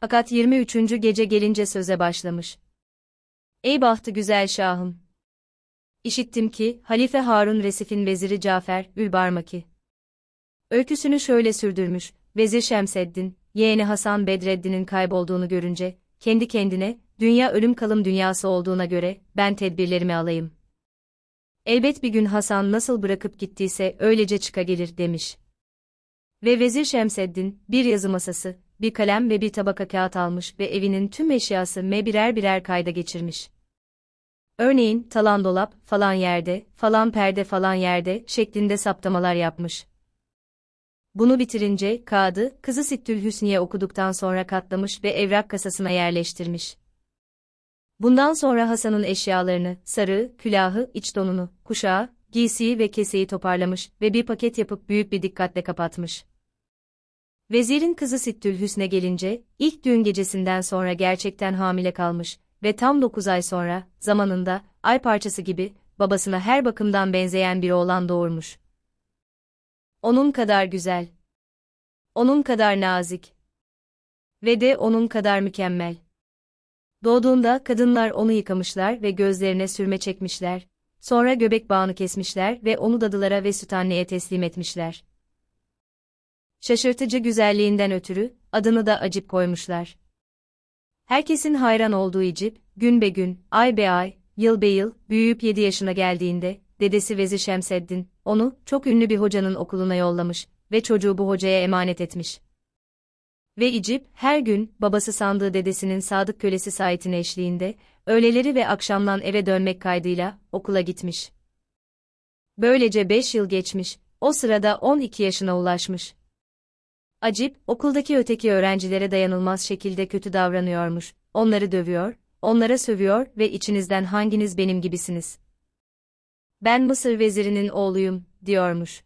Fakat 23. gece gelince söze başlamış. Ey bahtı güzel şahım! İşittim ki, Halife Harun Resif'in veziri Cafer, Ülbarmaki. Öyküsünü şöyle sürdürmüş, Vezir Şemseddin, yeğeni Hasan Bedreddin'in kaybolduğunu görünce, kendi kendine, dünya ölüm kalım dünyası olduğuna göre, ben tedbirlerimi alayım. Elbet bir gün Hasan nasıl bırakıp gittiyse öylece çıka gelir demiş. Ve Vezir Şemseddin, bir yazı masası, bir kalem ve bir tabaka kağıt almış ve evinin tüm eşyası me birer birer kayda geçirmiş. Örneğin, talan dolap, falan yerde, falan perde falan yerde şeklinde saptamalar yapmış. Bunu bitirince, kağıdı, kızı Sittül Hüsniye okuduktan sonra katlamış ve evrak kasasına yerleştirmiş. Bundan sonra Hasan'ın eşyalarını, sarığı, külahı, iç donunu, kuşağı, giysiyi ve keseyi toparlamış ve bir paket yapıp büyük bir dikkatle kapatmış. Vezirin kızı Sittül Hüsn'e gelince, ilk düğün gecesinden sonra gerçekten hamile kalmış ve tam 9 ay sonra, zamanında, ay parçası gibi, babasına her bakımdan benzeyen bir oğlan doğurmuş. Onun kadar güzel. Onun kadar nazik. Ve de onun kadar mükemmel. Doğduğunda kadınlar onu yıkamışlar ve gözlerine sürme çekmişler. Sonra göbek bağını kesmişler ve onu dadılara ve süt anneye teslim etmişler. Şaşırtıcı güzelliğinden ötürü, adını da Acip koymuşlar. Herkesin hayran olduğu Acip, gün be gün, ay be ay, yıl be yıl, büyüyüp 7 yaşına geldiğinde, dedesi Vezi Şemseddin, onu, çok ünlü bir hocanın okuluna yollamış ve çocuğu bu hocaya emanet etmiş. Ve İcip, her gün, babası sandığı dedesinin sadık kölesi Sait'in eşliğinde, öğleleri ve akşamdan eve dönmek kaydıyla, okula gitmiş. Böylece 5 yıl geçmiş, o sırada 12 yaşına ulaşmış. Acip, okuldaki öteki öğrencilere dayanılmaz şekilde kötü davranıyormuş, onları dövüyor, onlara sövüyor ve içinizden hanginiz benim gibisiniz? Ben Mısır vezirinin oğluyum, diyormuş.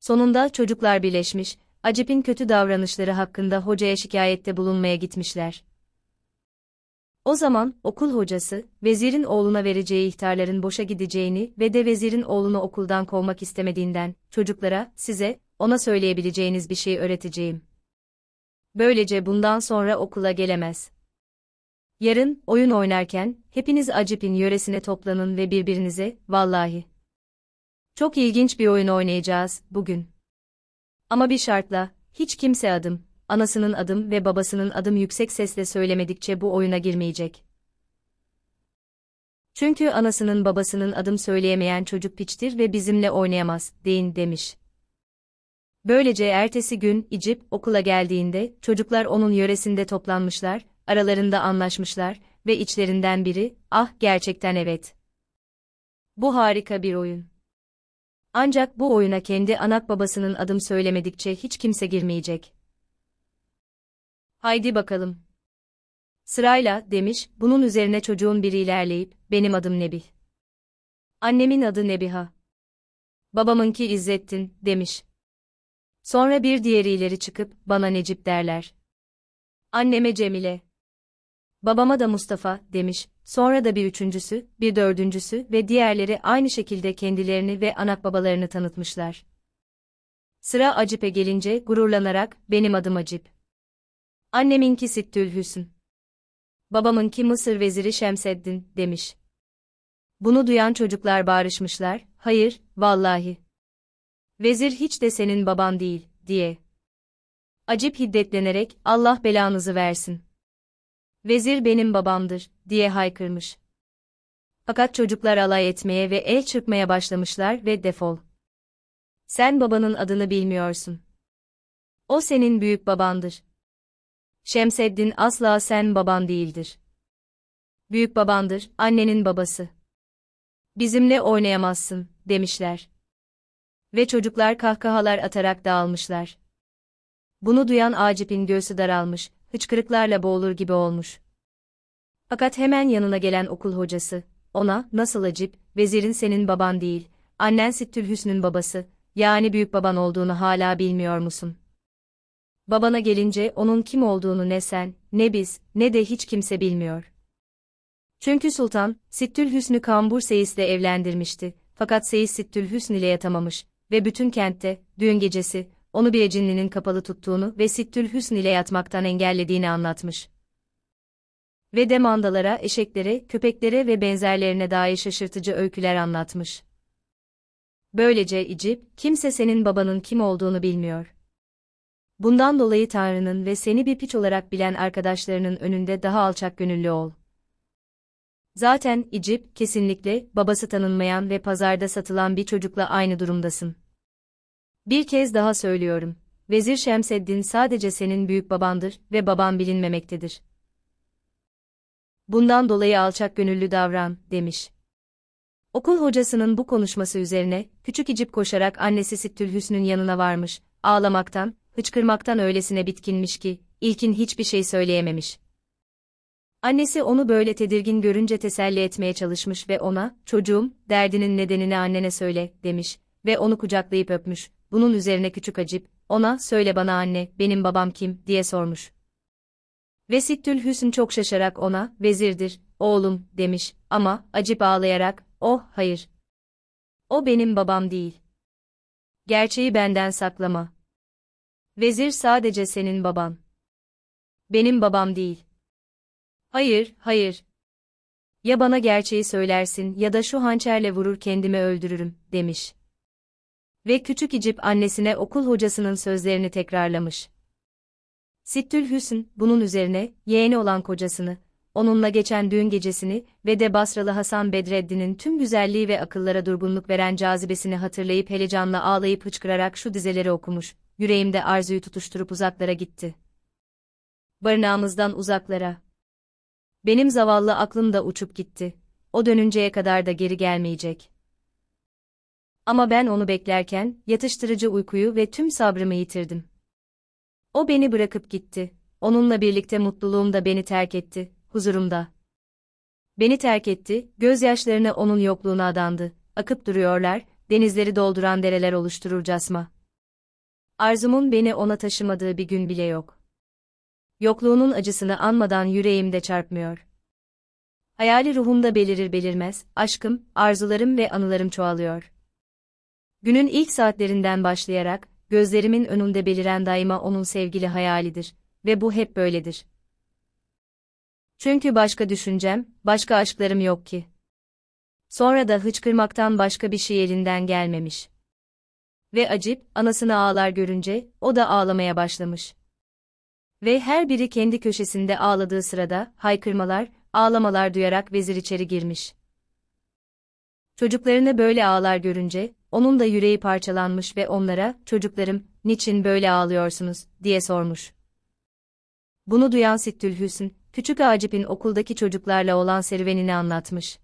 Sonunda çocuklar birleşmiş, Acip'in kötü davranışları hakkında hocaya şikayette bulunmaya gitmişler. O zaman okul hocası, vezirin oğluna vereceği ihtarların boşa gideceğini ve de vezirin oğlunu okuldan kovmak istemediğinden, çocuklara, size, ona söyleyebileceğiniz bir şey öğreteceğim. Böylece bundan sonra okula gelemez. Yarın, oyun oynarken, hepiniz Acip'in yöresine toplanın ve birbirinize, vallahi. Çok ilginç bir oyun oynayacağız, bugün. Ama bir şartla, hiç kimse adım, anasının adım ve babasının adım yüksek sesle söylemedikçe bu oyuna girmeyecek. Çünkü anasının babasının adım söyleyemeyen çocuk piçtir ve bizimle oynayamaz, deyin demiş. Böylece ertesi gün İcip okula geldiğinde çocuklar onun yöresinde toplanmışlar, aralarında anlaşmışlar ve içlerinden biri, ah gerçekten evet. Bu harika bir oyun. Ancak bu oyuna kendi anak babasının adım söylemedikçe hiç kimse girmeyecek. Haydi bakalım. Sırayla, demiş, bunun üzerine çocuğun biri ilerleyip, benim adım Nebih. Annemin adı Nebiha. Babamınki İzzettin, demiş. Sonra bir diğeri ileri çıkıp bana Necip derler. Anneme Cemile. Babama da Mustafa demiş. Sonra da bir üçüncüsü, bir dördüncüsü ve diğerleri aynı şekilde kendilerini ve anak babalarını tanıtmışlar. Sıra Acip'e gelince gururlanarak benim adım Acip. Anneminki Sittül Hüsn. Babamınki Mısır veziri Şemseddin demiş. Bunu duyan çocuklar bağırışmışlar. Hayır, vallahi vezir hiç de senin baban değil, diye. Acip hiddetlenerek, Allah belanızı versin. Vezir benim babamdır, diye haykırmış. Fakat çocuklar alay etmeye ve el çırpmaya başlamışlar ve defol. Sen babanın adını bilmiyorsun. O senin büyük babandır. Şemseddin asla sen baban değildir. Büyük babandır, annenin babası. Bizimle oynayamazsın, demişler. Ve çocuklar kahkahalar atarak dağılmışlar. Bunu duyan Acip'in göğsü daralmış, hıçkırıklarla boğulur gibi olmuş. Fakat hemen yanına gelen okul hocası, ona, nasıl Acip, vezirin senin baban değil, annen Sittül Hüsn'ün babası, yani büyük baban olduğunu hala bilmiyor musun? Babana gelince onun kim olduğunu ne sen, ne biz, ne de hiç kimse bilmiyor. Çünkü Sultan, Sittül Hüsn'ü Kambur Seyis'le evlendirmişti, fakat Seyis Sittül Hüsn ile yatamamış, ve bütün kentte, düğün gecesi, onu bir cinlinin kapalı tuttuğunu ve Sittül Hüsn ile yatmaktan engellediğini anlatmış. Ve de mandalara, eşeklere, köpeklere ve benzerlerine dair şaşırtıcı öyküler anlatmış. Böylece İcip, kimse senin babanın kim olduğunu bilmiyor. Bundan dolayı Tanrı'nın ve seni bir piç olarak bilen arkadaşlarının önünde daha alçak gönüllü ol. Zaten İcip, kesinlikle, babası tanınmayan ve pazarda satılan bir çocukla aynı durumdasın. Bir kez daha söylüyorum. Vezir Şemseddin sadece senin büyük babandır ve baban bilinmemektedir. Bundan dolayı alçak gönüllü davran, demiş. Okul hocasının bu konuşması üzerine, küçük İcip koşarak annesi Sittül Hüsn'ün yanına varmış, ağlamaktan, hıçkırmaktan öylesine bitkinmiş ki, ilkin hiçbir şey söyleyememiş. Annesi onu böyle tedirgin görünce teselli etmeye çalışmış ve ona, çocuğum, derdinin nedenini annene söyle, demiş ve onu kucaklayıp öpmüş. Bunun üzerine küçük acip, ona, söyle bana anne, benim babam kim, diye sormuş. Vesittül Hüsn çok şaşarak ona, vezirdir, oğlum, demiş ama, acip ağlayarak, oh, hayır. O benim babam değil. Gerçeği benden saklama. Vezir sadece senin baban. Benim babam değil. Hayır, hayır. Ya bana gerçeği söylersin ya da şu hançerle vurur kendimi öldürürüm, demiş. Ve küçük icip annesine okul hocasının sözlerini tekrarlamış. Sittül Hüsn, bunun üzerine, yeğeni olan kocasını, onunla geçen düğün gecesini ve de Basralı Hasan Bedreddin'in tüm güzelliği ve akıllara durgunluk veren cazibesini hatırlayıp helecanla ağlayıp hıçkırarak şu dizeleri okumuş, yüreğimde arzuyu tutuşturup uzaklara gitti. Barınağımızdan uzaklara. Benim zavallı aklım da uçup gitti. O dönünceye kadar da geri gelmeyecek. Ama ben onu beklerken, yatıştırıcı uykuyu ve tüm sabrımı yitirdim. O beni bırakıp gitti. Onunla birlikte mutluluğum da beni terk etti, huzurumda. Beni terk etti, gözyaşlarına onun yokluğuna adandı. Akıp duruyorlar, denizleri dolduran dereler oluşturur casma. Arzumun beni ona taşımadığı bir gün bile yok yokluğunun acısını anmadan yüreğimde çarpmıyor. Hayali ruhumda belirir belirmez, aşkım, arzularım ve anılarım çoğalıyor. Günün ilk saatlerinden başlayarak, gözlerimin önünde beliren daima onun sevgili hayalidir ve bu hep böyledir. Çünkü başka düşüncem, başka aşklarım yok ki. Sonra da hıçkırmaktan başka bir şey elinden gelmemiş. Ve acip, anasını ağlar görünce, o da ağlamaya başlamış. Ve her biri kendi köşesinde ağladığı sırada, haykırmalar, ağlamalar duyarak vezir içeri girmiş. Çocuklarını böyle ağlar görünce, onun da yüreği parçalanmış ve onlara, çocuklarım, niçin böyle ağlıyorsunuz, diye sormuş. Bunu duyan Sittül küçük Acip'in okuldaki çocuklarla olan serüvenini anlatmış.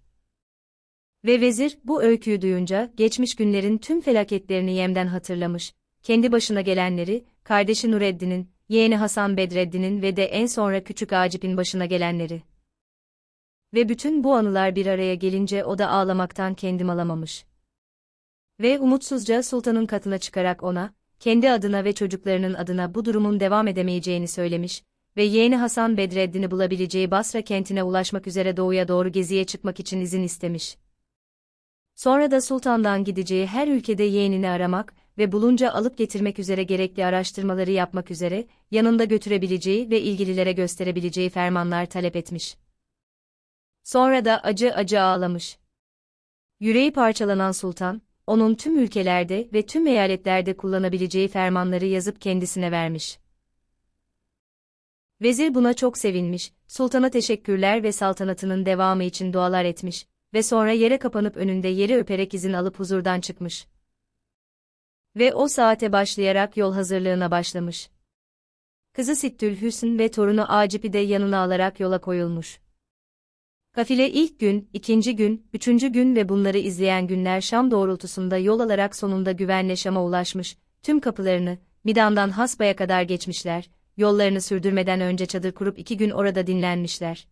Ve vezir, bu öyküyü duyunca, geçmiş günlerin tüm felaketlerini yemden hatırlamış, kendi başına gelenleri, kardeşi Nureddin'in, yeğeni Hasan Bedreddin'in ve de en sonra küçük Acip'in başına gelenleri. Ve bütün bu anılar bir araya gelince o da ağlamaktan kendim alamamış. Ve umutsuzca sultanın katına çıkarak ona, kendi adına ve çocuklarının adına bu durumun devam edemeyeceğini söylemiş ve yeğeni Hasan Bedreddin'i bulabileceği Basra kentine ulaşmak üzere doğuya doğru geziye çıkmak için izin istemiş. Sonra da sultandan gideceği her ülkede yeğenini aramak ve bulunca alıp getirmek üzere gerekli araştırmaları yapmak üzere yanında götürebileceği ve ilgililere gösterebileceği fermanlar talep etmiş. Sonra da acı acı ağlamış. Yüreği parçalanan sultan, onun tüm ülkelerde ve tüm eyaletlerde kullanabileceği fermanları yazıp kendisine vermiş. Vezir buna çok sevinmiş, sultana teşekkürler ve saltanatının devamı için dualar etmiş ve sonra yere kapanıp önünde yeri öperek izin alıp huzurdan çıkmış ve o saate başlayarak yol hazırlığına başlamış. Kızı Sittül Hüsn ve torunu Acip'i de yanına alarak yola koyulmuş. Kafile ilk gün, ikinci gün, üçüncü gün ve bunları izleyen günler Şam doğrultusunda yol alarak sonunda güvenle Şam'a ulaşmış, tüm kapılarını, Midan'dan Hasba'ya kadar geçmişler, yollarını sürdürmeden önce çadır kurup iki gün orada dinlenmişler.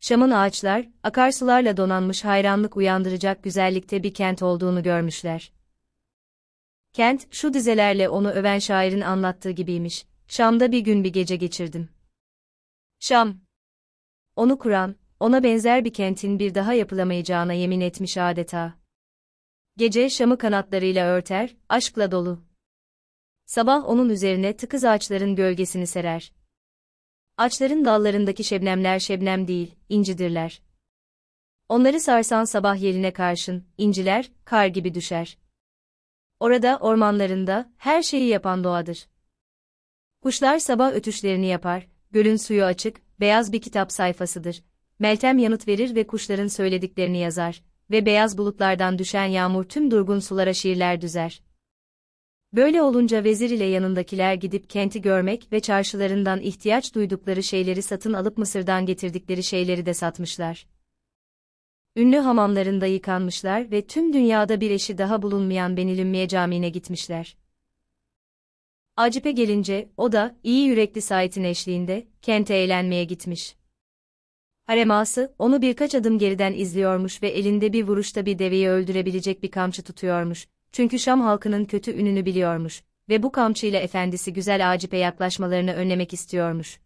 Şam'ın ağaçlar, akarsularla donanmış hayranlık uyandıracak güzellikte bir kent olduğunu görmüşler. Kent, şu dizelerle onu öven şairin anlattığı gibiymiş. Şam'da bir gün bir gece geçirdim. Şam. Onu kuran, ona benzer bir kentin bir daha yapılamayacağına yemin etmiş adeta. Gece Şam'ı kanatlarıyla örter, aşkla dolu. Sabah onun üzerine tıkız ağaçların gölgesini serer. Ağaçların dallarındaki şebnemler şebnem değil, incidirler. Onları sarsan sabah yerine karşın, inciler, kar gibi düşer orada ormanlarında her şeyi yapan doğadır. Kuşlar sabah ötüşlerini yapar, gölün suyu açık, beyaz bir kitap sayfasıdır. Meltem yanıt verir ve kuşların söylediklerini yazar ve beyaz bulutlardan düşen yağmur tüm durgun sulara şiirler düzer. Böyle olunca vezir ile yanındakiler gidip kenti görmek ve çarşılarından ihtiyaç duydukları şeyleri satın alıp Mısır'dan getirdikleri şeyleri de satmışlar ünlü hamamlarında yıkanmışlar ve tüm dünyada bir eşi daha bulunmayan Benilümmiye Camii'ne gitmişler. Acip'e gelince, o da, iyi yürekli Sait'in eşliğinde, kente eğlenmeye gitmiş. Hareması, onu birkaç adım geriden izliyormuş ve elinde bir vuruşta bir deveyi öldürebilecek bir kamçı tutuyormuş, çünkü Şam halkının kötü ününü biliyormuş ve bu kamçıyla efendisi güzel Acip'e yaklaşmalarını önlemek istiyormuş.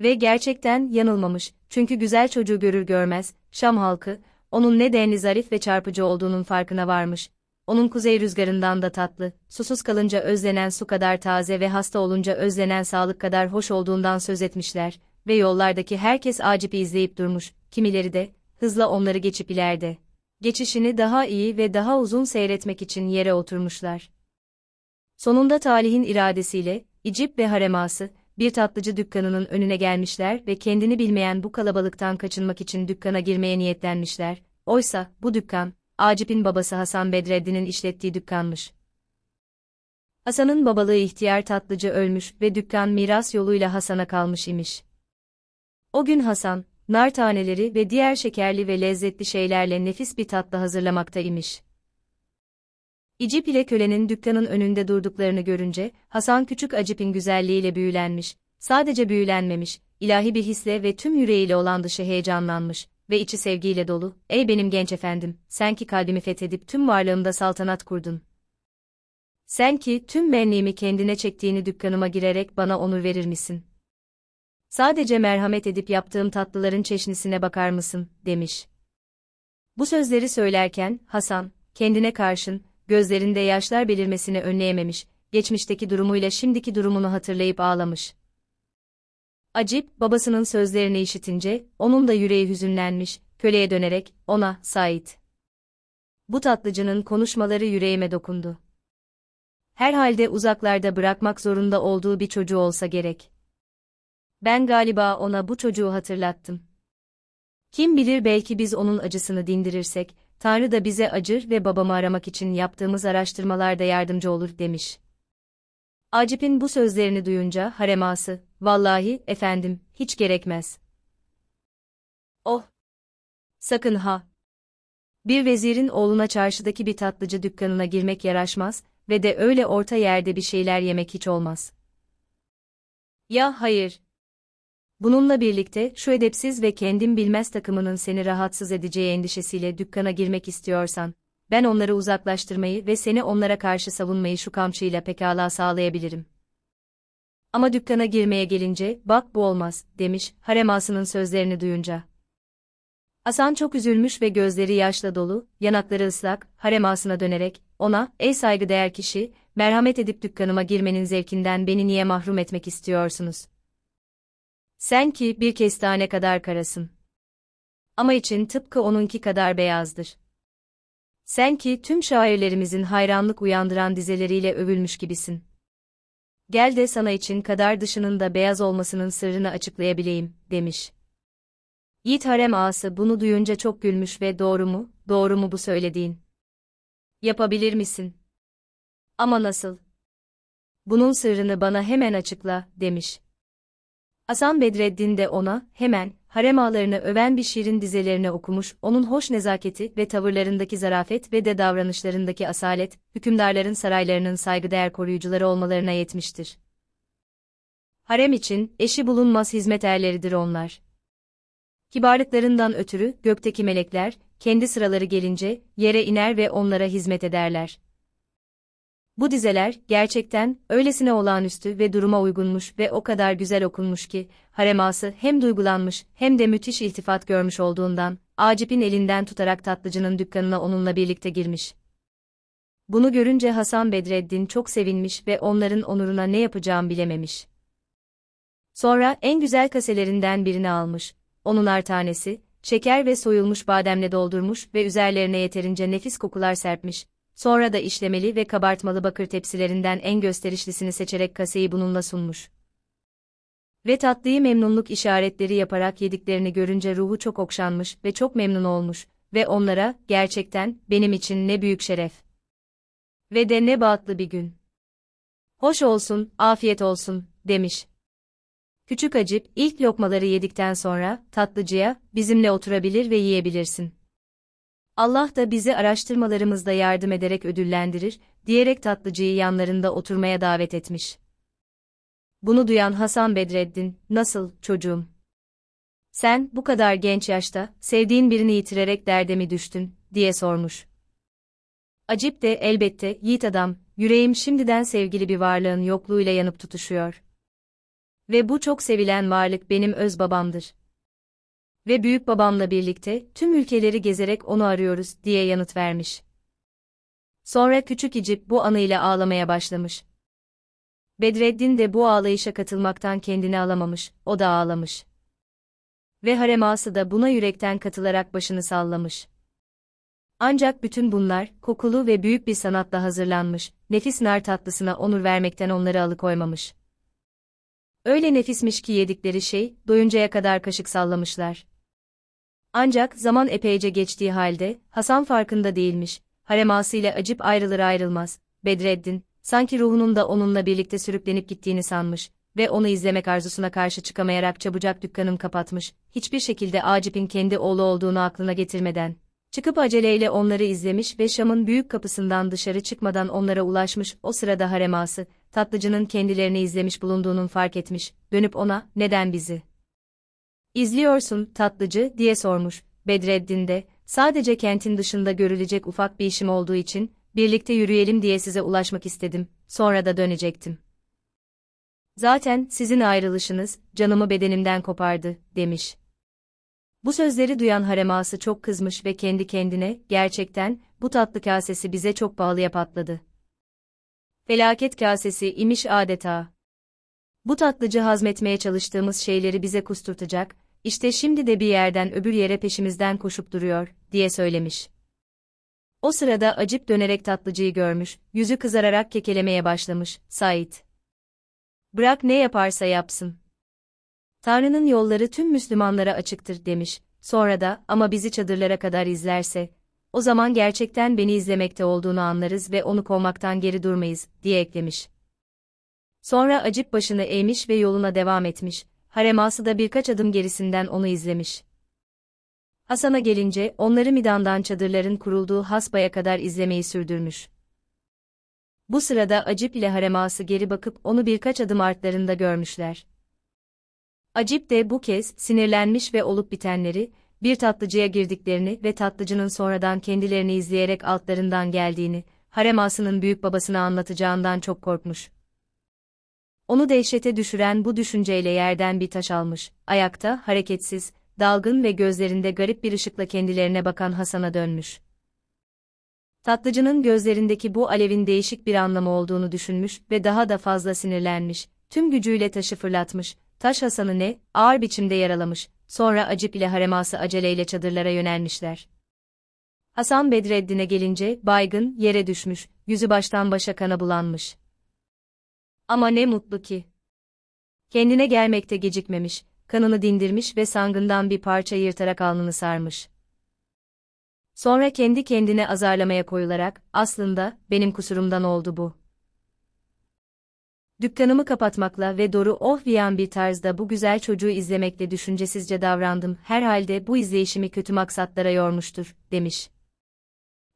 Ve gerçekten yanılmamış, çünkü güzel çocuğu görür görmez, Şam halkı, onun ne denli zarif ve çarpıcı olduğunun farkına varmış. Onun kuzey rüzgarından da tatlı, susuz kalınca özlenen su kadar taze ve hasta olunca özlenen sağlık kadar hoş olduğundan söz etmişler ve yollardaki herkes Acip'i izleyip durmuş, kimileri de, hızla onları geçip ileride. Geçişini daha iyi ve daha uzun seyretmek için yere oturmuşlar. Sonunda talihin iradesiyle, İcip ve Hareması, bir tatlıcı dükkanının önüne gelmişler ve kendini bilmeyen bu kalabalıktan kaçınmak için dükkana girmeye niyetlenmişler. Oysa bu dükkan, Acip'in babası Hasan Bedreddin'in işlettiği dükkanmış. Hasan'ın babalığı ihtiyar tatlıcı ölmüş ve dükkan miras yoluyla Hasan'a kalmış imiş. O gün Hasan, nar taneleri ve diğer şekerli ve lezzetli şeylerle nefis bir tatlı hazırlamakta imiş. İcip ile kölenin dükkanın önünde durduklarını görünce, Hasan küçük Acip'in güzelliğiyle büyülenmiş, sadece büyülenmemiş, ilahi bir hisle ve tüm yüreğiyle olan dışı heyecanlanmış ve içi sevgiyle dolu, ''Ey benim genç efendim, sen ki kalbimi fethedip tüm varlığımda saltanat kurdun. Sen ki tüm benliğimi kendine çektiğini dükkanıma girerek bana onur verir misin? Sadece merhamet edip yaptığım tatlıların çeşnisine bakar mısın?'' demiş. Bu sözleri söylerken, Hasan, kendine karşın, gözlerinde yaşlar belirmesini önleyememiş, geçmişteki durumuyla şimdiki durumunu hatırlayıp ağlamış. Acip, babasının sözlerini işitince, onun da yüreği hüzünlenmiş, köleye dönerek, ona, Said. Bu tatlıcının konuşmaları yüreğime dokundu. Herhalde uzaklarda bırakmak zorunda olduğu bir çocuğu olsa gerek. Ben galiba ona bu çocuğu hatırlattım. Kim bilir belki biz onun acısını dindirirsek, Tanrı da bize acır ve babamı aramak için yaptığımız araştırmalarda yardımcı olur demiş. Acip'in bu sözlerini duyunca hareması, vallahi efendim, hiç gerekmez. Oh! Sakın ha! Bir vezirin oğluna çarşıdaki bir tatlıcı dükkanına girmek yaraşmaz ve de öyle orta yerde bir şeyler yemek hiç olmaz. Ya hayır! Bununla birlikte şu edepsiz ve kendim bilmez takımının seni rahatsız edeceği endişesiyle dükkana girmek istiyorsan, ben onları uzaklaştırmayı ve seni onlara karşı savunmayı şu kamçıyla pekala sağlayabilirim. Ama dükkana girmeye gelince, bak bu olmaz, demiş, haremasının sözlerini duyunca. Hasan çok üzülmüş ve gözleri yaşla dolu, yanakları ıslak, haremasına dönerek, ona, ey saygıdeğer kişi, merhamet edip dükkanıma girmenin zevkinden beni niye mahrum etmek istiyorsunuz? Sen ki bir kestane kadar karasın. Ama için tıpkı onunki kadar beyazdır. Sen ki tüm şairlerimizin hayranlık uyandıran dizeleriyle övülmüş gibisin. Gel de sana için kadar dışının da beyaz olmasının sırrını açıklayabileyim, demiş. Yiğit harem ağası bunu duyunca çok gülmüş ve doğru mu, doğru mu bu söylediğin? Yapabilir misin? Ama nasıl? Bunun sırrını bana hemen açıkla, demiş. Hasan Bedreddin de ona, hemen, harem ağlarını öven bir şiirin dizelerine okumuş, onun hoş nezaketi ve tavırlarındaki zarafet ve de davranışlarındaki asalet, hükümdarların saraylarının saygıdeğer koruyucuları olmalarına yetmiştir. Harem için, eşi bulunmaz hizmet erleridir onlar. Kibarlıklarından ötürü, gökteki melekler, kendi sıraları gelince, yere iner ve onlara hizmet ederler. Bu dizeler gerçekten öylesine olağanüstü ve duruma uygunmuş ve o kadar güzel okunmuş ki hareması hem duygulanmış hem de müthiş iltifat görmüş olduğundan Acip'in elinden tutarak tatlıcının dükkanına onunla birlikte girmiş. Bunu görünce Hasan Bedreddin çok sevinmiş ve onların onuruna ne yapacağım bilememiş. Sonra en güzel kaselerinden birini almış, onunar tanesi, şeker ve soyulmuş bademle doldurmuş ve üzerlerine yeterince nefis kokular serpmiş, Sonra da işlemeli ve kabartmalı bakır tepsilerinden en gösterişlisini seçerek kaseyi bununla sunmuş. Ve tatlıyı memnunluk işaretleri yaparak yediklerini görünce ruhu çok okşanmış ve çok memnun olmuş ve onlara, gerçekten, benim için ne büyük şeref. Ve de ne bağıtlı bir gün. Hoş olsun, afiyet olsun, demiş. Küçük Acip, ilk lokmaları yedikten sonra, tatlıcıya, bizimle oturabilir ve yiyebilirsin Allah da bizi araştırmalarımızda yardım ederek ödüllendirir, diyerek tatlıcıyı yanlarında oturmaya davet etmiş. Bunu duyan Hasan Bedreddin, nasıl, çocuğum? Sen, bu kadar genç yaşta, sevdiğin birini yitirerek derde mi düştün, diye sormuş. Acip de elbette, yiğit adam, yüreğim şimdiden sevgili bir varlığın yokluğuyla yanıp tutuşuyor. Ve bu çok sevilen varlık benim öz babamdır ve büyük babamla birlikte tüm ülkeleri gezerek onu arıyoruz diye yanıt vermiş. Sonra küçük İcip bu anıyla ağlamaya başlamış. Bedreddin de bu ağlayışa katılmaktan kendini alamamış, o da ağlamış. Ve hareması da buna yürekten katılarak başını sallamış. Ancak bütün bunlar, kokulu ve büyük bir sanatla hazırlanmış, nefis nar tatlısına onur vermekten onları alıkoymamış. Öyle nefismiş ki yedikleri şey, doyuncaya kadar kaşık sallamışlar. Ancak zaman epeyce geçtiği halde Hasan farkında değilmiş. Haremasıyla acip ayrılır ayrılmaz. Bedreddin, sanki ruhunun da onunla birlikte sürüklenip gittiğini sanmış ve onu izlemek arzusuna karşı çıkamayarak çabucak dükkanım kapatmış, hiçbir şekilde Acip'in kendi oğlu olduğunu aklına getirmeden. Çıkıp aceleyle onları izlemiş ve Şam'ın büyük kapısından dışarı çıkmadan onlara ulaşmış, o sırada hareması, tatlıcının kendilerini izlemiş bulunduğunun fark etmiş, dönüp ona, neden bizi? İzliyorsun, tatlıcı, diye sormuş. Bedreddin de, sadece kentin dışında görülecek ufak bir işim olduğu için, birlikte yürüyelim diye size ulaşmak istedim, sonra da dönecektim. Zaten sizin ayrılışınız, canımı bedenimden kopardı, demiş. Bu sözleri duyan hareması çok kızmış ve kendi kendine, gerçekten, bu tatlı kasesi bize çok bağlıya patladı. Felaket kasesi imiş adeta. Bu tatlıcı hazmetmeye çalıştığımız şeyleri bize kusturtacak, işte şimdi de bir yerden öbür yere peşimizden koşup duruyor, diye söylemiş. O sırada acip dönerek tatlıcıyı görmüş, yüzü kızararak kekelemeye başlamış, Said. Bırak ne yaparsa yapsın. Tanrı'nın yolları tüm Müslümanlara açıktır demiş, sonra da ama bizi çadırlara kadar izlerse, o zaman gerçekten beni izlemekte olduğunu anlarız ve onu kovmaktan geri durmayız, diye eklemiş. Sonra acip başını eğmiş ve yoluna devam etmiş, hareması da birkaç adım gerisinden onu izlemiş. Hasan'a gelince onları Midan'dan çadırların kurulduğu Hasba'ya kadar izlemeyi sürdürmüş. Bu sırada Acip ile hareması geri bakıp onu birkaç adım artlarında görmüşler. Acip de bu kez sinirlenmiş ve olup bitenleri, bir tatlıcıya girdiklerini ve tatlıcının sonradan kendilerini izleyerek altlarından geldiğini, haremasının büyük babasına anlatacağından çok korkmuş. Onu dehşete düşüren bu düşünceyle yerden bir taş almış, ayakta, hareketsiz, dalgın ve gözlerinde garip bir ışıkla kendilerine bakan Hasan'a dönmüş. Tatlıcının gözlerindeki bu alevin değişik bir anlamı olduğunu düşünmüş ve daha da fazla sinirlenmiş, tüm gücüyle taşı fırlatmış, taş Hasan'ı ne, ağır biçimde yaralamış, sonra Acip ile hareması aceleyle çadırlara yönelmişler. Hasan Bedreddin'e gelince, baygın, yere düşmüş, yüzü baştan başa kana bulanmış. Ama ne mutlu ki. Kendine gelmekte gecikmemiş, kanını dindirmiş ve sangından bir parça yırtarak alnını sarmış. Sonra kendi kendine azarlamaya koyularak, aslında, benim kusurumdan oldu bu. Dükkanımı kapatmakla ve doğru ohviyan bir tarzda bu güzel çocuğu izlemekle düşüncesizce davrandım, herhalde bu izleyişimi kötü maksatlara yormuştur, demiş.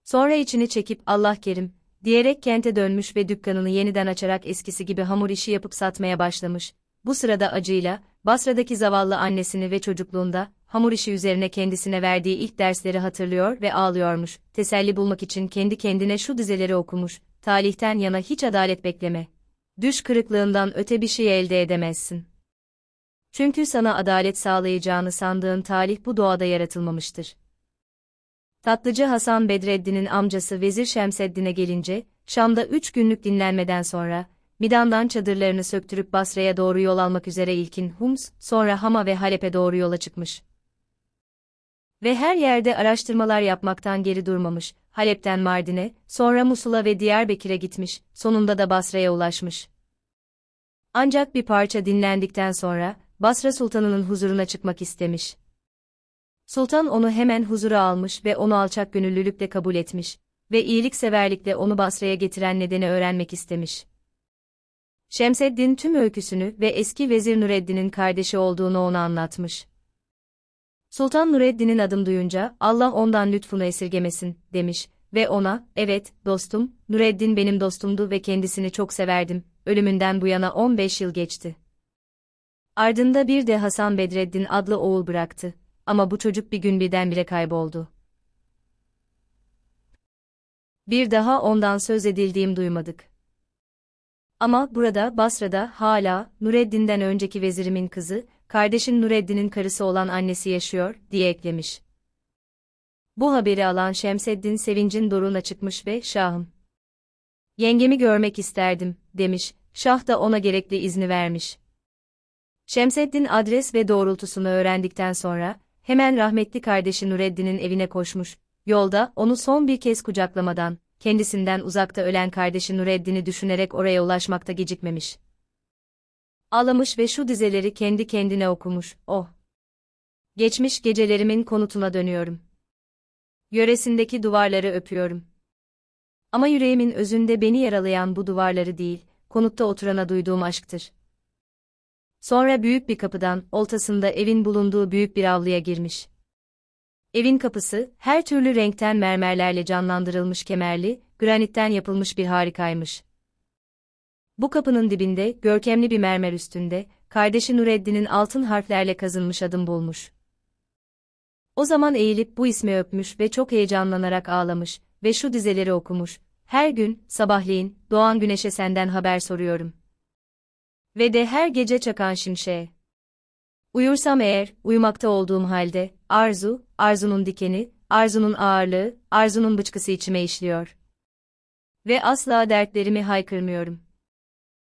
Sonra içini çekip Allah kerim, diyerek kente dönmüş ve dükkanını yeniden açarak eskisi gibi hamur işi yapıp satmaya başlamış. Bu sırada acıyla, Basra'daki zavallı annesini ve çocukluğunda, hamur işi üzerine kendisine verdiği ilk dersleri hatırlıyor ve ağlıyormuş. Teselli bulmak için kendi kendine şu dizeleri okumuş, talihten yana hiç adalet bekleme. Düş kırıklığından öte bir şey elde edemezsin. Çünkü sana adalet sağlayacağını sandığın talih bu doğada yaratılmamıştır. Tatlıcı Hasan Bedreddin'in amcası Vezir Şemseddin'e gelince, Şam'da üç günlük dinlenmeden sonra, Midan'dan çadırlarını söktürüp Basra'ya doğru yol almak üzere ilkin Hums, sonra Hama ve Halep'e doğru yola çıkmış. Ve her yerde araştırmalar yapmaktan geri durmamış, Halep'ten Mardin'e, sonra Musul'a ve Diyarbakır'a gitmiş, sonunda da Basra'ya ulaşmış. Ancak bir parça dinlendikten sonra, Basra Sultanı'nın huzuruna çıkmak istemiş. Sultan onu hemen huzura almış ve onu alçak gönüllülükle kabul etmiş ve iyilikseverlikle onu Basra'ya getiren nedeni öğrenmek istemiş. Şemseddin tüm öyküsünü ve eski vezir Nureddin'in kardeşi olduğunu ona anlatmış. Sultan Nureddin'in adım duyunca Allah ondan lütfunu esirgemesin demiş ve ona evet dostum Nureddin benim dostumdu ve kendisini çok severdim. Ölümünden bu yana 15 yıl geçti. Ardında bir de Hasan Bedreddin adlı oğul bıraktı ama bu çocuk bir gün birdenbire kayboldu. Bir daha ondan söz edildiğim duymadık. Ama burada Basra'da hala Nureddin'den önceki vezirimin kızı, kardeşin Nureddin'in karısı olan annesi yaşıyor, diye eklemiş. Bu haberi alan Şemseddin sevincin doruğuna çıkmış ve Şah'ım. Yengemi görmek isterdim, demiş, Şah da ona gerekli izni vermiş. Şemseddin adres ve doğrultusunu öğrendikten sonra, hemen rahmetli kardeşi Nureddin'in evine koşmuş, yolda onu son bir kez kucaklamadan, kendisinden uzakta ölen kardeşi Nureddin'i düşünerek oraya ulaşmakta gecikmemiş. Ağlamış ve şu dizeleri kendi kendine okumuş, oh! Geçmiş gecelerimin konutuna dönüyorum. Yöresindeki duvarları öpüyorum. Ama yüreğimin özünde beni yaralayan bu duvarları değil, konutta oturana duyduğum aşktır. Sonra büyük bir kapıdan, oltasında evin bulunduğu büyük bir avluya girmiş. Evin kapısı, her türlü renkten mermerlerle canlandırılmış kemerli, granitten yapılmış bir harikaymış. Bu kapının dibinde, görkemli bir mermer üstünde, kardeşi Nureddin'in altın harflerle kazınmış adım bulmuş. O zaman eğilip bu ismi öpmüş ve çok heyecanlanarak ağlamış ve şu dizeleri okumuş. Her gün, sabahleyin, doğan güneşe senden haber soruyorum. Ve de her gece çakan şimşeğe. Uyursam eğer, uyumakta olduğum halde, arzu, arzunun dikeni, arzunun ağırlığı, arzunun bıçkısı içime işliyor. Ve asla dertlerimi haykırmıyorum.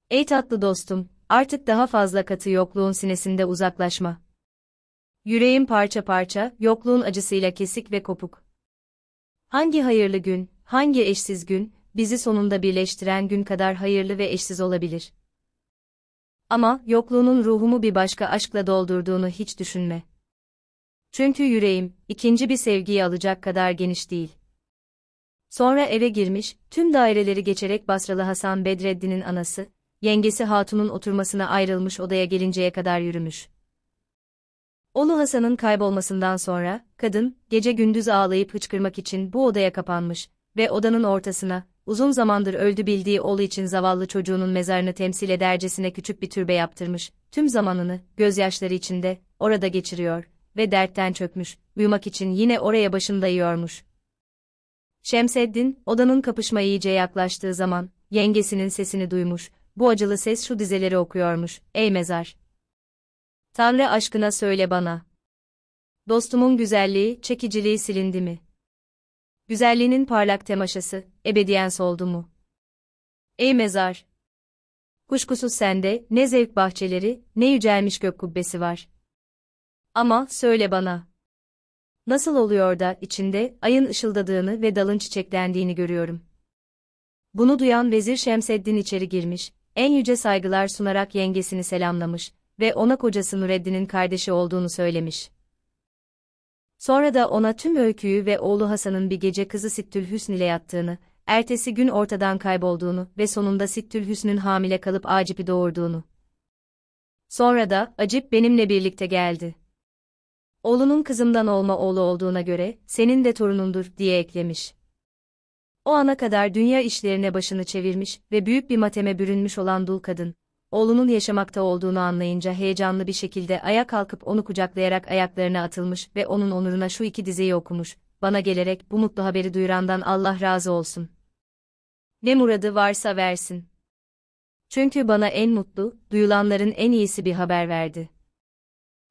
Ey tatlı dostum, artık daha fazla katı yokluğun sinesinde uzaklaşma. Yüreğim parça parça, yokluğun acısıyla kesik ve kopuk. Hangi hayırlı gün, hangi eşsiz gün, bizi sonunda birleştiren gün kadar hayırlı ve eşsiz olabilir? Ama yokluğunun ruhumu bir başka aşkla doldurduğunu hiç düşünme. Çünkü yüreğim, ikinci bir sevgiyi alacak kadar geniş değil. Sonra eve girmiş, tüm daireleri geçerek Basralı Hasan Bedreddin'in anası, yengesi Hatun'un oturmasına ayrılmış odaya gelinceye kadar yürümüş. Oğlu Hasan'ın kaybolmasından sonra, kadın, gece gündüz ağlayıp hıçkırmak için bu odaya kapanmış ve odanın ortasına, uzun zamandır öldü bildiği oğlu için zavallı çocuğunun mezarını temsil edercesine küçük bir türbe yaptırmış, tüm zamanını, gözyaşları içinde, orada geçiriyor ve dertten çökmüş, uyumak için yine oraya başını dayıyormuş. Şemseddin, odanın kapışma iyice yaklaştığı zaman, yengesinin sesini duymuş, bu acılı ses şu dizeleri okuyormuş, ey mezar! Tanrı aşkına söyle bana! Dostumun güzelliği, çekiciliği silindi mi?'' Güzelliğinin parlak temaşası, ebediyen soldu mu? Ey mezar! Kuşkusuz sende, ne zevk bahçeleri, ne yücelmiş gök kubbesi var. Ama, söyle bana. Nasıl oluyor da, içinde, ayın ışıldadığını ve dalın çiçeklendiğini görüyorum. Bunu duyan Vezir Şemseddin içeri girmiş, en yüce saygılar sunarak yengesini selamlamış ve ona kocası Nureddin'in kardeşi olduğunu söylemiş. Sonra da ona tüm öyküyü ve oğlu Hasan'ın bir gece kızı Sittül Hüsn ile yattığını, ertesi gün ortadan kaybolduğunu ve sonunda Sittül Hüsn'ün hamile kalıp Acip'i doğurduğunu. Sonra da Acip benimle birlikte geldi. Oğlunun kızımdan olma oğlu olduğuna göre senin de torunundur diye eklemiş. O ana kadar dünya işlerine başını çevirmiş ve büyük bir mateme bürünmüş olan dul kadın, oğlunun yaşamakta olduğunu anlayınca heyecanlı bir şekilde ayağa kalkıp onu kucaklayarak ayaklarına atılmış ve onun onuruna şu iki dizeyi okumuş, bana gelerek bu mutlu haberi duyurandan Allah razı olsun. Ne muradı varsa versin. Çünkü bana en mutlu, duyulanların en iyisi bir haber verdi.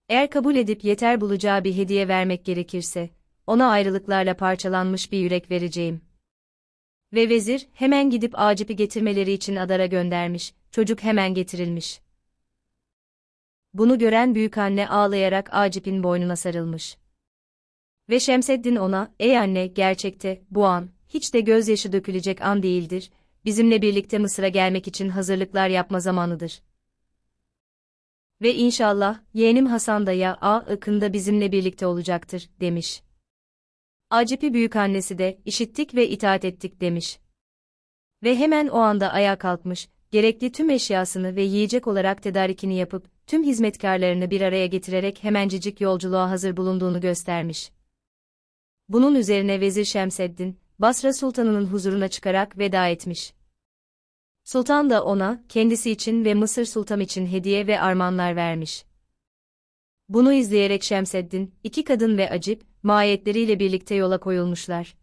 Eğer kabul edip yeter bulacağı bir hediye vermek gerekirse, ona ayrılıklarla parçalanmış bir yürek vereceğim. Ve vezir, hemen gidip Acip'i getirmeleri için adara göndermiş, çocuk hemen getirilmiş. Bunu gören büyük anne ağlayarak Acip'in boynuna sarılmış. Ve Şemseddin ona, ''Ey anne, gerçekte, bu an, hiç de gözyaşı dökülecek an değildir, bizimle birlikte Mısır'a gelmek için hazırlıklar yapma zamanıdır.'' Ve inşallah, yeğenim Hasan da ya a akında bizimle birlikte olacaktır, demiş. Acip'i büyük annesi de, işittik ve itaat ettik, demiş. Ve hemen o anda ayağa kalkmış, gerekli tüm eşyasını ve yiyecek olarak tedarikini yapıp, tüm hizmetkarlarını bir araya getirerek hemencecik yolculuğa hazır bulunduğunu göstermiş. Bunun üzerine Vezir Şemseddin, Basra Sultanı'nın huzuruna çıkarak veda etmiş. Sultan da ona, kendisi için ve Mısır Sultan için hediye ve armağanlar vermiş. Bunu izleyerek Şemseddin, iki kadın ve Acip, mahiyetleriyle birlikte yola koyulmuşlar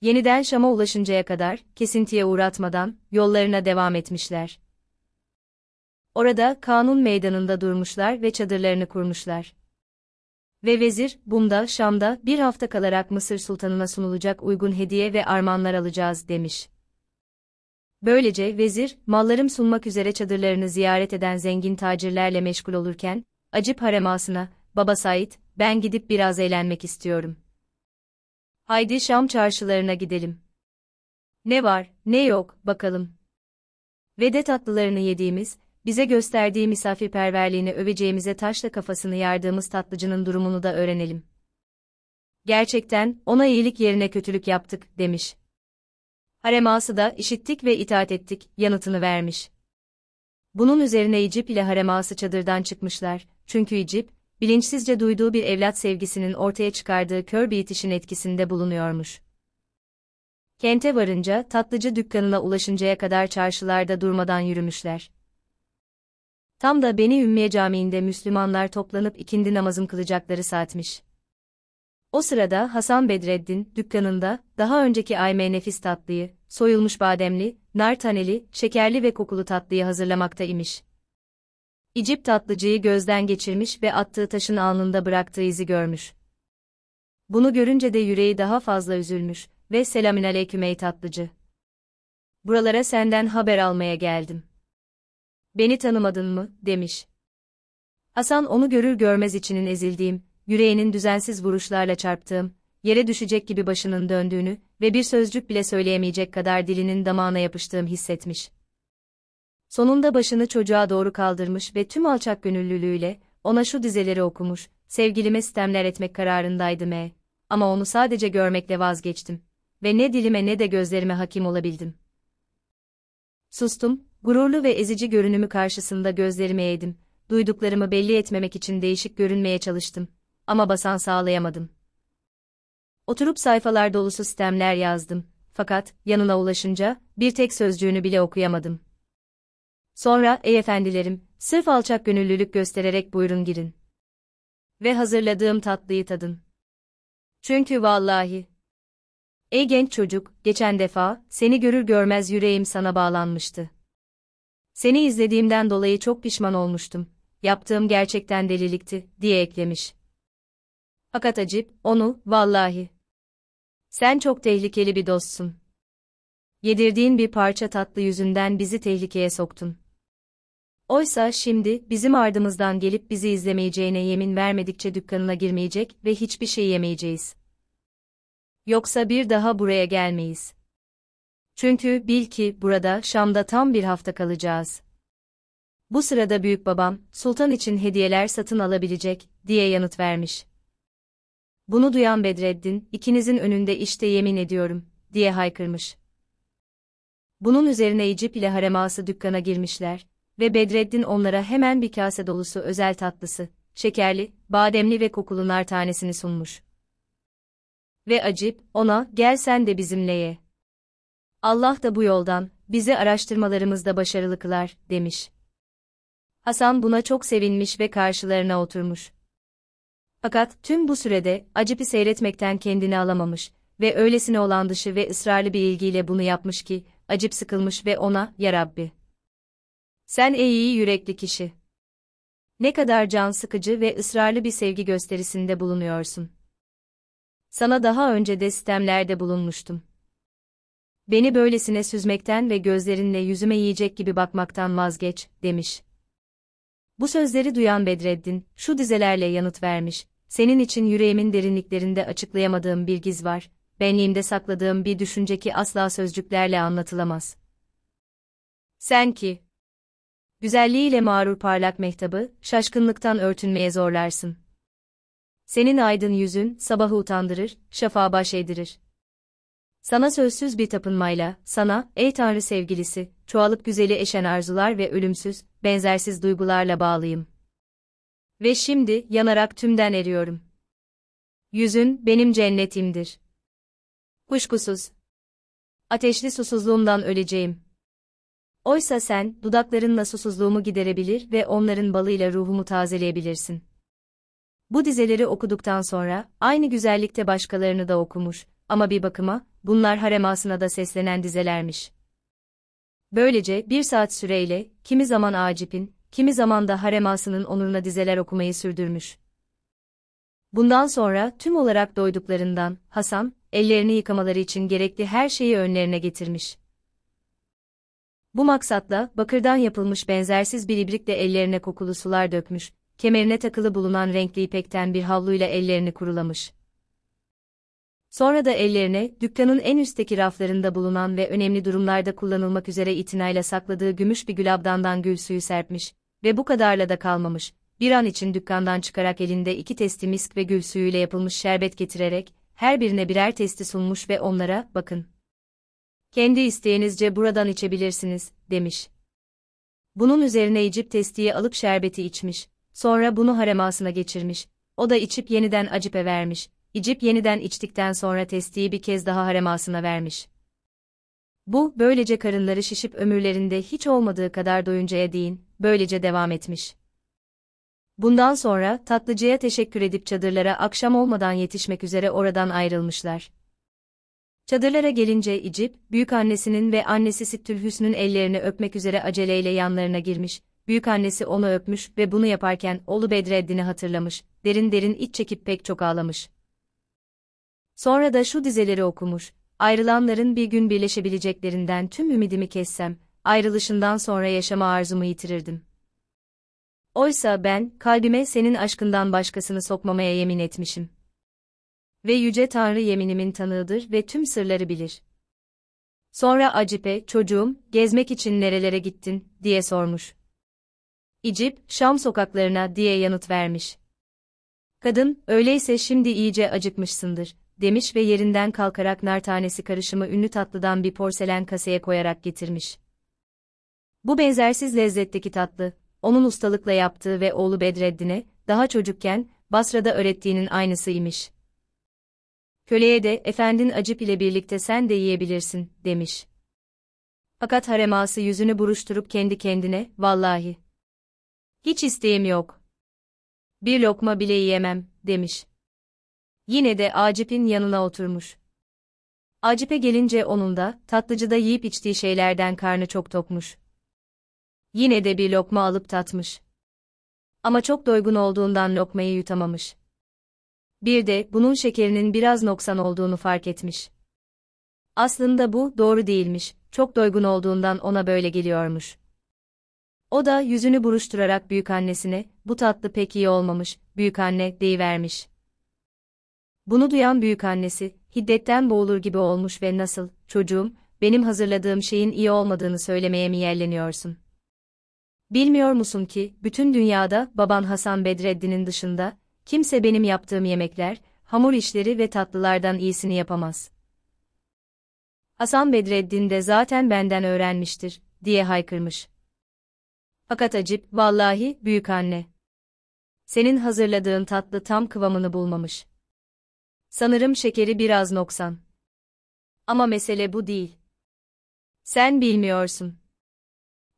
yeniden Şam'a ulaşıncaya kadar kesintiye uğratmadan yollarına devam etmişler. Orada kanun meydanında durmuşlar ve çadırlarını kurmuşlar. Ve vezir, bunda Şam'da bir hafta kalarak Mısır Sultanı'na sunulacak uygun hediye ve armanlar alacağız demiş. Böylece vezir, mallarım sunmak üzere çadırlarını ziyaret eden zengin tacirlerle meşgul olurken, acip haremasına, baba Said, ben gidip biraz eğlenmek istiyorum. Haydi Şam çarşılarına gidelim. Ne var, ne yok, bakalım. Ve tatlılarını yediğimiz, bize gösterdiği misafirperverliğini öveceğimize taşla kafasını yardığımız tatlıcının durumunu da öğrenelim. Gerçekten, ona iyilik yerine kötülük yaptık, demiş. Hareması da işittik ve itaat ettik, yanıtını vermiş. Bunun üzerine İcip ile Hareması çadırdan çıkmışlar, çünkü İcip, bilinçsizce duyduğu bir evlat sevgisinin ortaya çıkardığı kör bir itişin etkisinde bulunuyormuş. Kente varınca, tatlıcı dükkanına ulaşıncaya kadar çarşılarda durmadan yürümüşler. Tam da Beni Ümmiye Camii'nde Müslümanlar toplanıp ikindi namazım kılacakları saatmiş. O sırada Hasan Bedreddin, dükkanında, daha önceki ay nefis tatlıyı, soyulmuş bademli, nar taneli, şekerli ve kokulu tatlıyı hazırlamakta imiş. İcip tatlıcıyı gözden geçirmiş ve attığı taşın alnında bıraktığı izi görmüş. Bunu görünce de yüreği daha fazla üzülmüş ve selamünaleyküm ey tatlıcı. Buralara senden haber almaya geldim. Beni tanımadın mı, demiş. Hasan onu görür görmez içinin ezildiğim, yüreğinin düzensiz vuruşlarla çarptığım, yere düşecek gibi başının döndüğünü ve bir sözcük bile söyleyemeyecek kadar dilinin damağına yapıştığım hissetmiş. Sonunda başını çocuğa doğru kaldırmış ve tüm alçak gönüllülüğüyle ona şu dizeleri okumuş, sevgilime sistemler etmek kararındaydım e, ama onu sadece görmekle vazgeçtim ve ne dilime ne de gözlerime hakim olabildim. Sustum, gururlu ve ezici görünümü karşısında gözlerimi eğdim, duyduklarımı belli etmemek için değişik görünmeye çalıştım ama basan sağlayamadım. Oturup sayfalar dolusu sistemler yazdım, fakat yanına ulaşınca bir tek sözcüğünü bile okuyamadım. Sonra, ey efendilerim, sırf alçak gönüllülük göstererek buyurun girin. Ve hazırladığım tatlıyı tadın. Çünkü vallahi. Ey genç çocuk, geçen defa, seni görür görmez yüreğim sana bağlanmıştı. Seni izlediğimden dolayı çok pişman olmuştum. Yaptığım gerçekten delilikti, diye eklemiş. Fakat acip, onu, vallahi. Sen çok tehlikeli bir dostsun. Yedirdiğin bir parça tatlı yüzünden bizi tehlikeye soktun. Oysa şimdi bizim ardımızdan gelip bizi izlemeyeceğine yemin vermedikçe dükkanına girmeyecek ve hiçbir şey yemeyeceğiz. Yoksa bir daha buraya gelmeyiz. Çünkü bil ki burada Şam'da tam bir hafta kalacağız. Bu sırada büyük babam, sultan için hediyeler satın alabilecek, diye yanıt vermiş. Bunu duyan Bedreddin, ikinizin önünde işte yemin ediyorum, diye haykırmış. Bunun üzerine Icip ile hareması dükkana girmişler, ve Bedreddin onlara hemen bir kase dolusu özel tatlısı, şekerli, bademli ve kokulu nar tanesini sunmuş. Ve Acip, ona, gel sen de bizimle ye. Allah da bu yoldan, bize araştırmalarımızda başarılı kılar, demiş. Hasan buna çok sevinmiş ve karşılarına oturmuş. Fakat tüm bu sürede Acip'i seyretmekten kendini alamamış ve öylesine olan dışı ve ısrarlı bir ilgiyle bunu yapmış ki, Acip sıkılmış ve ona, Ya Rabbi! Sen iyi yürekli kişi. Ne kadar can sıkıcı ve ısrarlı bir sevgi gösterisinde bulunuyorsun. Sana daha önce de sistemlerde bulunmuştum. Beni böylesine süzmekten ve gözlerinle yüzüme yiyecek gibi bakmaktan vazgeç, demiş. Bu sözleri duyan Bedreddin, şu dizelerle yanıt vermiş. Senin için yüreğimin derinliklerinde açıklayamadığım bir giz var, benliğimde sakladığım bir düşünceki asla sözcüklerle anlatılamaz. Sen ki, Güzelliğiyle mağrur parlak mehtabı, şaşkınlıktan örtünmeye zorlarsın. Senin aydın yüzün, sabahı utandırır, şafağa baş eğdirir. Sana sözsüz bir tapınmayla, sana, ey Tanrı sevgilisi, çoğalıp güzeli eşen arzular ve ölümsüz, benzersiz duygularla bağlıyım. Ve şimdi, yanarak tümden eriyorum. Yüzün, benim cennetimdir. Kuşkusuz. Ateşli susuzluğumdan öleceğim. Oysa sen, dudaklarınla susuzluğumu giderebilir ve onların balıyla ruhumu tazeleyebilirsin. Bu dizeleri okuduktan sonra, aynı güzellikte başkalarını da okumuş, ama bir bakıma, bunlar haremasına da seslenen dizelermiş. Böylece bir saat süreyle, kimi zaman Acip'in, kimi zaman da haremasının onuruna dizeler okumayı sürdürmüş. Bundan sonra tüm olarak doyduklarından, Hasan, ellerini yıkamaları için gerekli her şeyi önlerine getirmiş. Bu maksatla bakırdan yapılmış benzersiz bir ibrikle ellerine kokulu sular dökmüş, kemerine takılı bulunan renkli ipekten bir havluyla ellerini kurulamış. Sonra da ellerine, dükkanın en üstteki raflarında bulunan ve önemli durumlarda kullanılmak üzere itinayla sakladığı gümüş bir gülabdandan gül suyu serpmiş ve bu kadarla da kalmamış, bir an için dükkandan çıkarak elinde iki testi misk ve gül suyuyla yapılmış şerbet getirerek, her birine birer testi sunmuş ve onlara, bakın, kendi isteğinizce buradan içebilirsiniz, demiş. Bunun üzerine İcip testiyi alıp şerbeti içmiş, sonra bunu haremasına geçirmiş, o da içip yeniden Acip'e vermiş, İcip yeniden içtikten sonra testiyi bir kez daha haremasına vermiş. Bu, böylece karınları şişip ömürlerinde hiç olmadığı kadar doyuncaya değin, böylece devam etmiş. Bundan sonra tatlıcıya teşekkür edip çadırlara akşam olmadan yetişmek üzere oradan ayrılmışlar. Çadırlara gelince İcip, annesinin ve annesi Sittül Hüsn'ün ellerini öpmek üzere aceleyle yanlarına girmiş, Büyük annesi onu öpmüş ve bunu yaparken oğlu Bedreddin'i hatırlamış, derin derin iç çekip pek çok ağlamış. Sonra da şu dizeleri okumuş, ayrılanların bir gün birleşebileceklerinden tüm ümidimi kessem, ayrılışından sonra yaşama arzumu yitirirdim. Oysa ben, kalbime senin aşkından başkasını sokmamaya yemin etmişim.'' Ve Yüce Tanrı yeminimin tanığıdır ve tüm sırları bilir. Sonra Acip'e, çocuğum, gezmek için nerelere gittin, diye sormuş. İcip, Şam sokaklarına, diye yanıt vermiş. Kadın, öyleyse şimdi iyice acıkmışsındır, demiş ve yerinden kalkarak nar tanesi karışımı ünlü tatlıdan bir porselen kaseye koyarak getirmiş. Bu benzersiz lezzetteki tatlı, onun ustalıkla yaptığı ve oğlu Bedreddin'e, daha çocukken, Basra'da öğrettiğinin aynısıymış. Köleye de efendin acip ile birlikte sen de yiyebilirsin demiş. Fakat hareması yüzünü buruşturup kendi kendine vallahi. Hiç isteğim yok. Bir lokma bile yiyemem demiş. Yine de Acip'in yanına oturmuş. Acip'e gelince onun da, tatlıcıda yiyip içtiği şeylerden karnı çok tokmuş. Yine de bir lokma alıp tatmış. Ama çok doygun olduğundan lokmayı yutamamış. Bir de bunun şekerinin biraz noksan olduğunu fark etmiş. Aslında bu doğru değilmiş, çok doygun olduğundan ona böyle geliyormuş. O da yüzünü buruşturarak büyükannesine, bu tatlı pek iyi olmamış, büyük büyükanne, deyivermiş. Bunu duyan büyükannesi, hiddetten boğulur gibi olmuş ve nasıl, çocuğum, benim hazırladığım şeyin iyi olmadığını söylemeye mi yerleniyorsun? Bilmiyor musun ki, bütün dünyada baban Hasan Bedreddin'in dışında, Kimse benim yaptığım yemekler, hamur işleri ve tatlılardan iyisini yapamaz. Hasan Bedreddin de zaten benden öğrenmiştir, diye haykırmış. Fakat acip, vallahi, büyük anne. Senin hazırladığın tatlı tam kıvamını bulmamış. Sanırım şekeri biraz noksan. Ama mesele bu değil. Sen bilmiyorsun.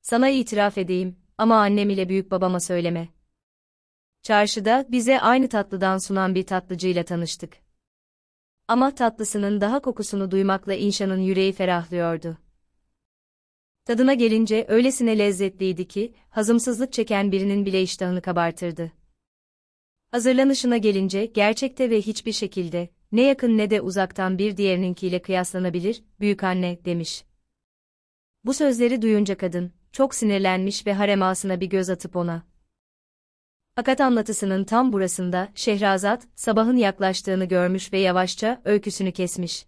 Sana itiraf edeyim, ama annem ile büyük babama söyleme. Çarşıda bize aynı tatlıdan sunan bir tatlıcıyla tanıştık. Ama tatlısının daha kokusunu duymakla inşanın yüreği ferahlıyordu. Tadına gelince öylesine lezzetliydi ki, hazımsızlık çeken birinin bile iştahını kabartırdı. Hazırlanışına gelince gerçekte ve hiçbir şekilde, ne yakın ne de uzaktan bir diğerininkiyle kıyaslanabilir, büyük anne demiş. Bu sözleri duyunca kadın, çok sinirlenmiş ve haremasına bir göz atıp ona. Fakat anlatısının tam burasında Şehrazat, sabahın yaklaştığını görmüş ve yavaşça öyküsünü kesmiş.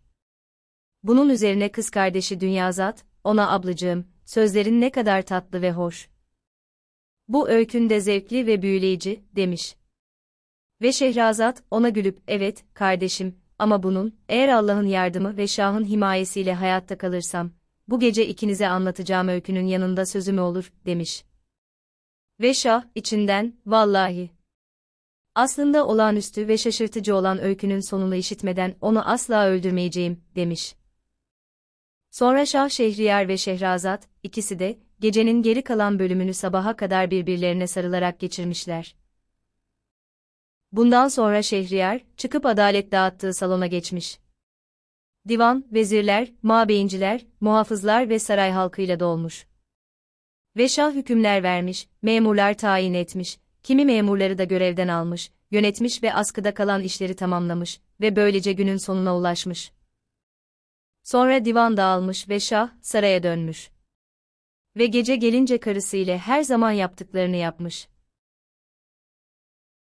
Bunun üzerine kız kardeşi Dünyazat, ona ablacığım, sözlerin ne kadar tatlı ve hoş. Bu öykün de zevkli ve büyüleyici, demiş. Ve Şehrazat, ona gülüp, evet, kardeşim, ama bunun, eğer Allah'ın yardımı ve Şah'ın himayesiyle hayatta kalırsam, bu gece ikinize anlatacağım öykünün yanında sözüm olur, demiş. Ve şah, içinden, vallahi. Aslında olağanüstü ve şaşırtıcı olan öykünün sonunu işitmeden onu asla öldürmeyeceğim, demiş. Sonra Şah Şehriyar ve Şehrazat, ikisi de, gecenin geri kalan bölümünü sabaha kadar birbirlerine sarılarak geçirmişler. Bundan sonra Şehriyar, çıkıp adalet dağıttığı salona geçmiş. Divan, vezirler, mabeyinciler, muhafızlar ve saray halkıyla dolmuş ve şah hükümler vermiş, memurlar tayin etmiş, kimi memurları da görevden almış, yönetmiş ve askıda kalan işleri tamamlamış ve böylece günün sonuna ulaşmış. Sonra divan dağılmış ve şah saraya dönmüş. Ve gece gelince karısı ile her zaman yaptıklarını yapmış.